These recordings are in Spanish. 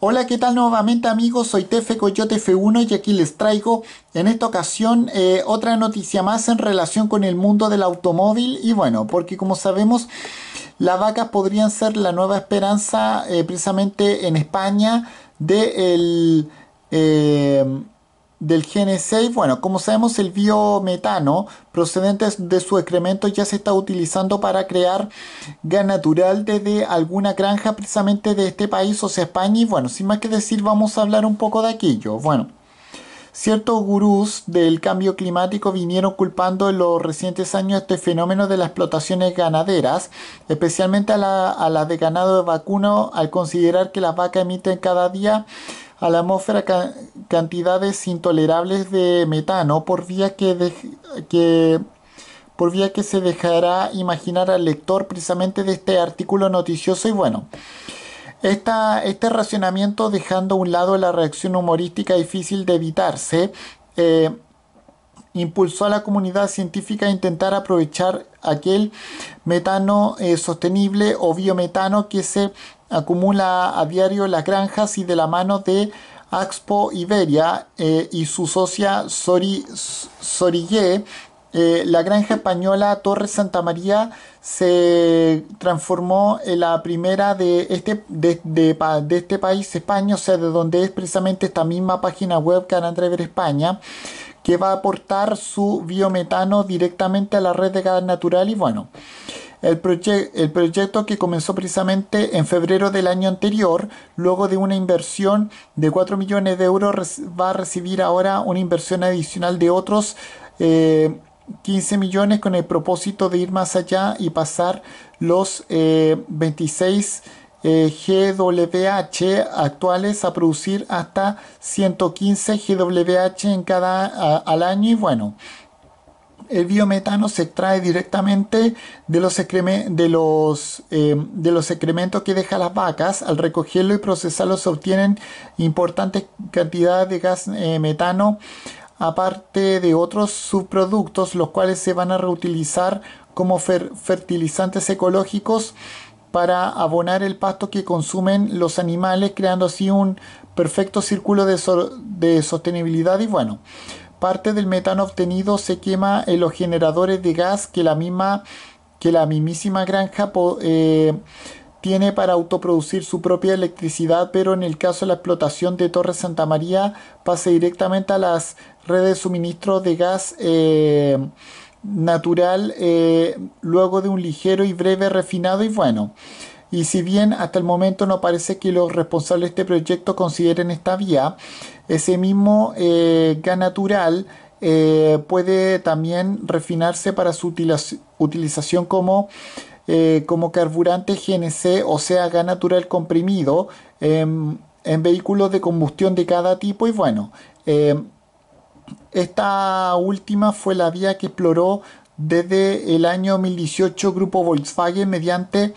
Hola, ¿qué tal nuevamente amigos? Soy Tefe Coyote F1 y aquí les traigo en esta ocasión eh, otra noticia más en relación con el mundo del automóvil y bueno, porque como sabemos las vacas podrían ser la nueva esperanza eh, precisamente en España del... De el... Eh, del GN6, bueno, como sabemos el biometano procedente de su excremento ya se está utilizando para crear gas natural desde alguna granja precisamente de este país, o sea España, y bueno, sin más que decir vamos a hablar un poco de aquello. Bueno, ciertos gurús del cambio climático vinieron culpando en los recientes años este fenómeno de las explotaciones ganaderas, especialmente a a la de ganado de vacuno, al considerar que las vacas emiten cada día a la atmósfera cantidades intolerables de metano por vía que, por vía que se dejará imaginar al lector precisamente de este artículo noticioso y bueno. este racionamiento dejando a un lado la reacción humorística difícil de evitarse, eh, impulsó a la comunidad científica a intentar aprovechar aquel metano eh, sostenible o biometano que se acumula a diario las granjas y de la mano de Axpo Iberia eh, y su socia Sori, Sorillé, eh, la granja española Torre Santa María se transformó en la primera de este, de, este país, España, o sea, de donde es precisamente esta misma página web Ver España, que va a aportar su biometano directamente a la red de gas natural y bueno. El, proyecto que comenzó precisamente en febrero del año anterior, luego de una inversión de 4 millones de euros, va a recibir ahora una inversión adicional de otros 15 eh, millones con el propósito de ir más allá y pasar los 26 eh, eh, GWH actuales a producir hasta 115 GWH en cada al año y bueno el biometano se extrae directamente eh, de los, excrementos que dejan las vacas. Al recogerlo y procesarlo se obtienen importantes cantidades de gas eh, metano, aparte de otros subproductos, los cuales se van a reutilizar como fertilizantes ecológicos para abonar el pasto que consumen los animales, creando así un perfecto círculo de, de sostenibilidad y bueno. Parte del metano obtenido se quema en los generadores de gas que la misma que la mismísima granja eh, tiene para autoproducir su propia electricidad, pero en el caso de la explotación de Torres Santa María pase directamente a las redes de suministro de gas eh, natural eh, luego de un ligero y breve refinado y bueno y si bien hasta el momento no parece que los responsables de este proyecto consideren esta vía, ese mismo eh, gas natural eh, puede también refinarse para su utilización como, eh, como carburante GNC, o sea, gas natural comprimido, em, en vehículos de combustión de cada tipo y bueno. Em, esta última fue la vía que exploró desde el año 2018 Grupo Volkswagen mediante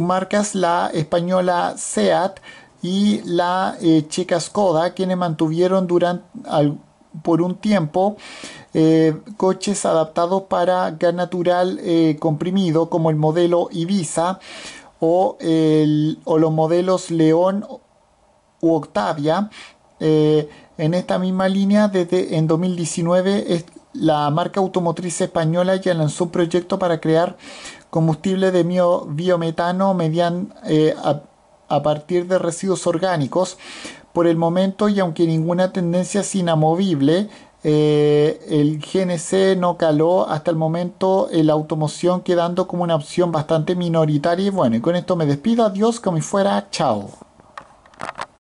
marcas, la española SEAT y la eh, checa Skoda, quienes mantuvieron durante, por un tiempo eh, coches adaptados para gas natural eh, comprimido como el modelo Ibiza o, los modelos León u Octavia. en esta misma línea, desde en 2019, la marca automotriz española ya lanzó un proyecto para crear combustible de biometano eh, a, partir de residuos orgánicos. Por el momento, y aunque ninguna tendencia es inamovible, eh, el GNC no caló hasta el momento la automoción quedando como una opción bastante minoritaria y bueno, y con esto me despido, adiós, como fuera, chao.